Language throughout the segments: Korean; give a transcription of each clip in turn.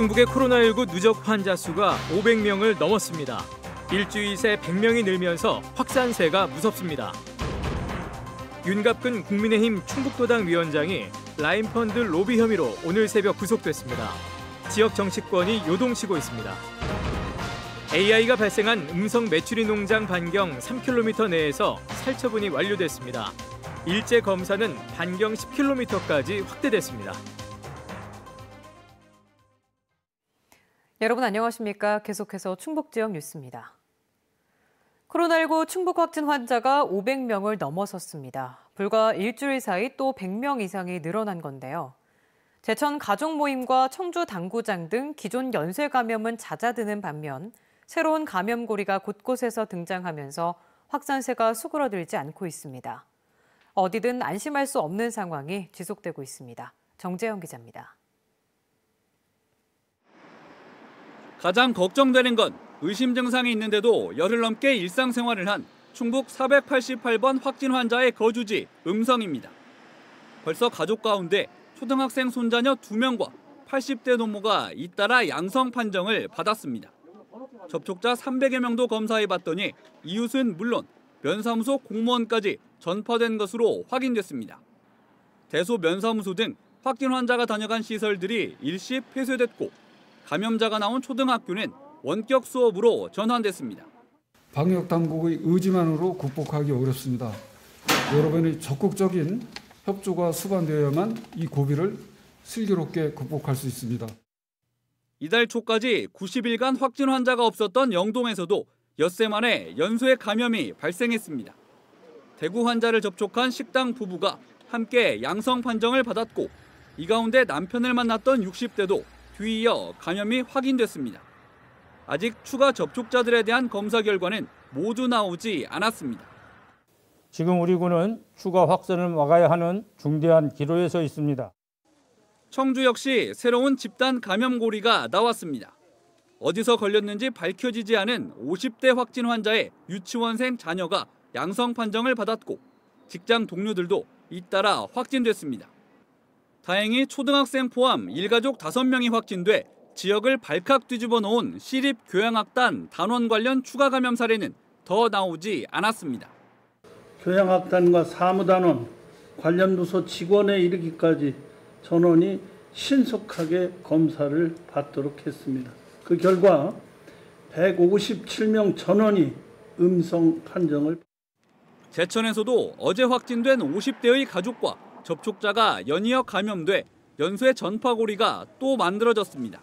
중국의 코로나19 누적 환자 수가 500명을 넘었습니다. 일주일 새 100명이 늘면서 확산세가 무섭습니다. 윤갑근 국민의힘 충북도당 위원장이 라인펀드 로비 혐의로 오늘 새벽 구속됐습니다. 지역 정치권이 요동치고 있습니다. AI가 발생한 음성 매출리 농장 반경 3km 내에서 살처분이 완료됐습니다. 일제 검사는 반경 10km까지 확대됐습니다. 여러분 안녕하십니까? 계속해서 충북 지역 뉴스입니다. 코로나19 충북 확진 환자가 500명을 넘어섰습니다. 불과 일주일 사이 또 100명 이상이 늘어난 건데요. 제천 가족 모임과 청주 당구장 등 기존 연쇄 감염은 잦아드는 반면 새로운 감염고리가 곳곳에서 등장하면서 확산세가 수그러들지 않고 있습니다. 어디든 안심할 수 없는 상황이 지속되고 있습니다. 정재영 기자입니다. 가장 걱정되는 건 의심 증상이 있는데도 열흘 넘게 일상생활을 한 충북 488번 확진 환자의 거주지 음성입니다. 벌써 가족 가운데 초등학생 손자녀 2명과 80대 노모가 잇따라 양성 판정을 받았습니다. 접촉자 300여 명도 검사해 봤더니 이웃은 물론 면사무소 공무원까지 전파된 것으로 확인됐습니다. 대소 면사무소 등 확진 환자가 다녀간 시설들이 일시 폐쇄됐고 감염자가 나온 초등학교는 원격 수업으로 전환됐습니다. 방역 당국의 의지만으로 극복하기 어렵습니다. 여러분의 적극적인 협조가 수반되어야만 이 고비를 슬기롭게 극복할 수 있습니다. 이달 초까지 90일간 확진 환자가 없었던 영동에서도 엿새 만에 연쇄 감염이 발생했습니다. 대구 환자를 접촉한 식당 부부가 함께 양성 판정을 받았고 이 가운데 남편을 만났던 60대도 뒤이어 감염이 확인됐습니다. 아직 추가 접촉자들에 대한 검사 결과는 모두 나오지 않았습니다. 지금 우리 군은 추가 확산을 막아야 하는 중대한 기로에 서 있습니다. 청주 역시 새로운 집단 감염 고리가 나왔습니다. 어디서 걸렸는지 밝혀지지 않은 50대 확진 환자의 유치원생 자녀가 양성 판정을 받았고 직장 동료들도 잇따라 확진됐습니다. 다행히 초등학생 포함 일가족 5명이 확진돼 지역을 발칵 뒤집어 놓은 시립교양학단 단원 관련 추가 감염 사례는 더 나오지 않았습니다. 교양학단과 사무단원, 관련 부서 직원에 이르기까지 전원이 신속하게 검사를 받도록 했습니다. 그 결과 157명 전원이 음성 판정을 제천에서도 어제 확진된 50대의 가족과 접촉자가 연이어 감염돼 연쇄 전파고리가 또 만들어졌습니다.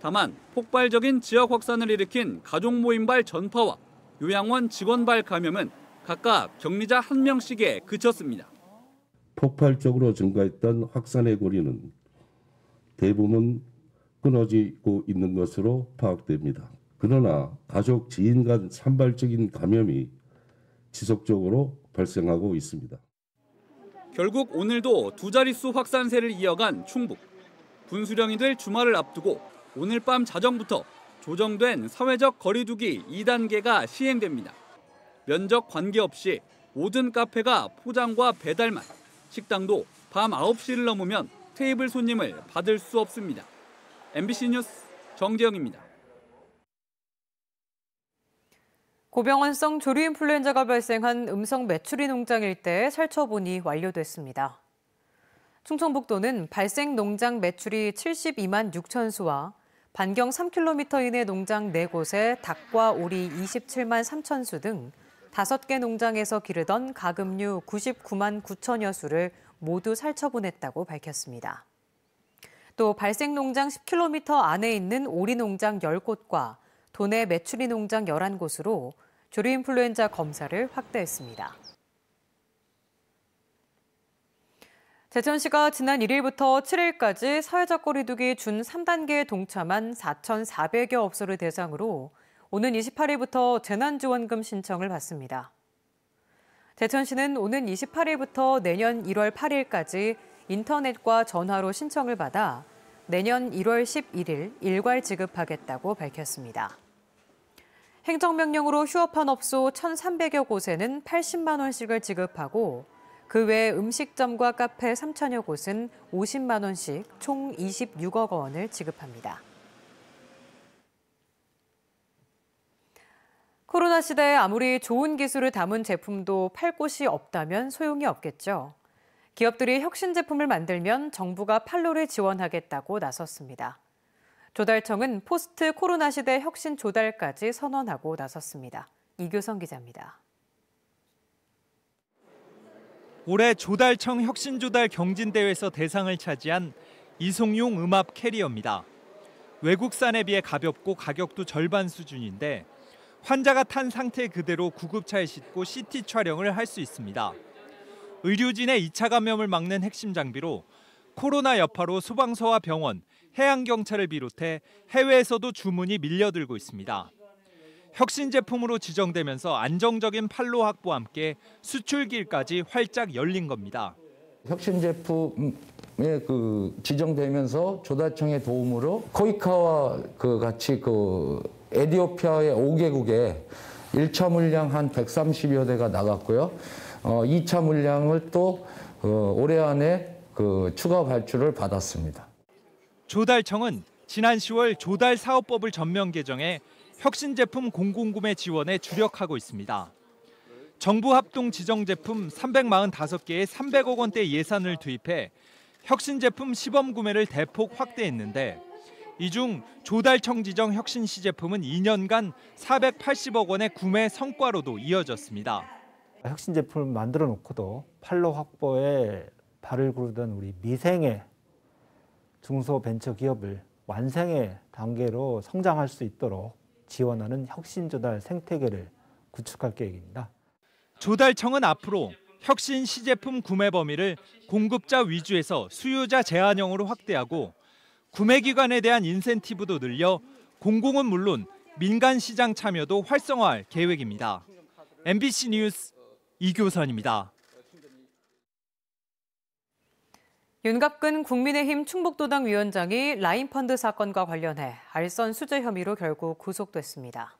다만 폭발적인 지역 확산을 일으킨 가족 모임발 전파와 요양원 직원발 감염은 각각 격리자 한 명씩에 그쳤습니다. 폭발적으로 증가했던 확산의 고리는 대부분 끊어지고 있는 것으로 파악됩니다. 그러나 가족 지인 간 산발적인 감염이 지속적으로 발생하고 있습니다. 결국 오늘도 두 자릿수 확산세를 이어간 충북. 분수령이 될 주말을 앞두고 오늘 밤 자정부터 조정된 사회적 거리두기 2단계가 시행됩니다. 면적 관계없이 모든 카페가 포장과 배달만, 식당도 밤 9시를 넘으면 테이블 손님을 받을 수 없습니다. MBC 뉴스 정재영입니다. 고병원성 조류인플루엔자가 발생한 음성 메추리 농장 일대의 살처분이 완료됐습니다. 충청북도는 발생 농장 매출이 72만 6천 수와 반경 3km 이내 농장 4곳에 닭과 오리 27만 3천 수등 5개 농장에서 기르던 가금류 99만 9천여 수를 모두 살처분했다고 밝혔습니다. 또 발생 농장 10km 안에 있는 오리 농장 10곳과 도내 메추리 농장 11곳으로 조류인플루엔자 검사를 확대했습니다. 제천시가 지난 1일부터 7일까지 사회적 거리두기 준 3단계에 동참한 4,400여 업소를 대상으로 오는 28일부터 재난지원금 신청을 받습니다. 제천시는 오는 28일부터 내년 1월 8일까지 인터넷과 전화로 신청을 받아 내년 1월 11일 일괄 지급하겠다고 밝혔습니다. 행정명령으로 휴업한 업소 1,300여 곳에는 80만 원씩을 지급하고 그 외 음식점과 카페 3천여 곳은 50만 원씩 총 26억 원을 지급합니다. 코로나 시대에 아무리 좋은 기술을 담은 제품도 팔 곳이 없다면 소용이 없겠죠. 기업들이 혁신 제품을 만들면 정부가 판로를 지원하겠다고 나섰습니다. 조달청은 포스트 코로나 시대 혁신 조달까지 선언하고 나섰습니다. 이교성 기자입니다. 올해 조달청 혁신조달 경진대회에서 대상을 차지한 이송용 음압 캐리어입니다. 외국산에 비해 가볍고 가격도 절반 수준인데 환자가 탄 상태 그대로 구급차에 싣고 CT 촬영을 할 수 있습니다. 의료진의 2차 감염을 막는 핵심 장비로 코로나 여파로 소방서와 병원, 해양경찰을 비롯해 해외에서도 주문이 밀려들고 있습니다. 혁신 제품으로 지정되면서 안정적인 판로 확보와 함께 수출길까지 활짝 열린 겁니다. 혁신 제품에 그 지정되면서 조달청의 도움으로 코이카와 그 같이 그 에디오피아의 5개국에 1차 물량 한 130여 대가 나갔고요. 어, 2차 물량을 또 어, 올해 안에 그 추가 발주를 받았습니다. 조달청은 지난 10월 조달 사업법을 전면 개정해 혁신 제품 공공구매 지원에 주력하고 있습니다. 정부 합동 지정 제품 345개에 300억 원대 예산을 투입해 혁신 제품 시범 구매를 대폭 확대했는데 이 중 조달청 지정 혁신 시제품은 2년간 480억 원의 구매 성과로도 이어졌습니다. 혁신 제품을 만들어 놓고도 팔로 확보에 발을 구르던 우리 미생의 중소 벤처 기업을 완생의 단계로 성장할 수 있도록 지원하는 혁신 조달 생태계를 구축할 계획입니다. 조달청은 앞으로 혁신 시제품 구매 범위를 공급자 위주에서 수요자 제한형으로 확대하고 구매 기관에 대한 인센티브도 늘려 공공은 물론 민간 시장 참여도 활성화할 계획입니다. MBC 뉴스 이교선입니다. 윤갑근 국민의힘 충북도당 위원장이 라인펀드 사건과 관련해 알선 수재 혐의로 결국 구속됐습니다.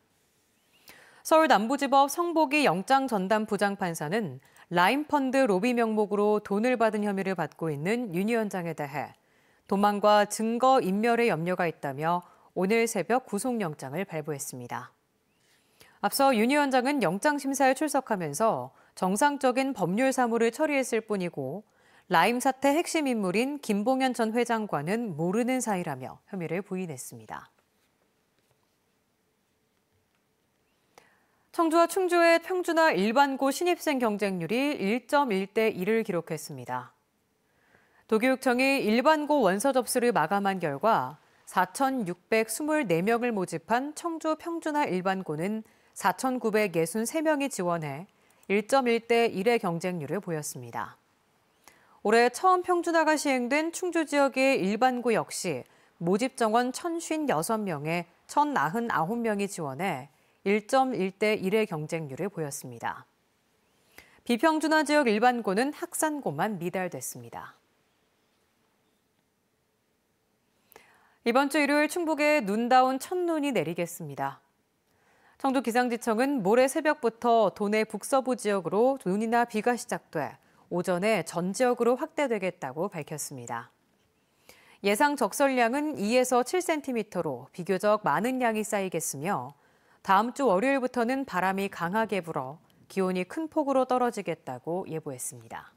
서울 남부지법 성보기 영장 전담 부장판사는 라인펀드 로비 명목으로 돈을 받은 혐의를 받고 있는 윤 위원장에 대해 도망과 증거 인멸의 염려가 있다며 오늘 새벽 구속영장을 발부했습니다. 앞서 윤 위원장은 영장심사에 출석하면서 정상적인 법률 사무를 처리했을 뿐이고 라임 사태 핵심 인물인 김봉현 전 회장과는 모르는 사이라며 혐의를 부인했습니다. 청주와 충주의 평준화 일반고 신입생 경쟁률이 1.1대 1을 기록했습니다. 도교육청이 일반고 원서 접수를 마감한 결과 4,624명을 모집한 청주 평준화 일반고는 4,963명이 지원해 1.1대 1의 경쟁률을 보였습니다. 올해 처음 평준화가 시행된 충주 지역의 일반고 역시 모집 정원 1,056명에 1,099명이 지원해 1.1대 1의 경쟁률을 보였습니다. 비평준화 지역 일반고는 학산고만 미달됐습니다. 이번 주 일요일 충북에 눈다운 첫눈이 내리겠습니다. 청주 기상지청은 모레 새벽부터 도내 북서부 지역으로 눈이나 비가 시작돼 오전에 전 지역으로 확대되겠다고 밝혔습니다. 예상 적설량은 2에서 7cm로 비교적 많은 양이 쌓이겠으며 다음 주 월요일부터는 바람이 강하게 불어 기온이 큰 폭으로 떨어지겠다고 예보했습니다.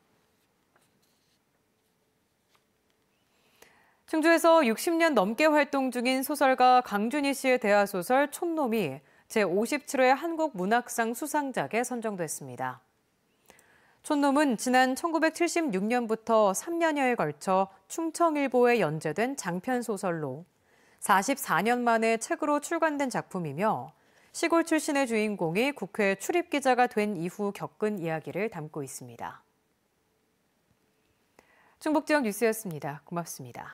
충주에서 60년 넘게 활동 중인 소설가 강준희 씨의 대하소설 촌놈이 제57회 한국문학상 수상작에 선정됐습니다. 촌놈은 지난 1976년부터 3년여에 걸쳐 충청일보에 연재된 장편소설로 44년 만에 책으로 출간된 작품이며 시골 출신의 주인공이 국회 출입기자가 된 이후 겪은 이야기를 담고 있습니다. 충북지역 뉴스였습니다. 고맙습니다.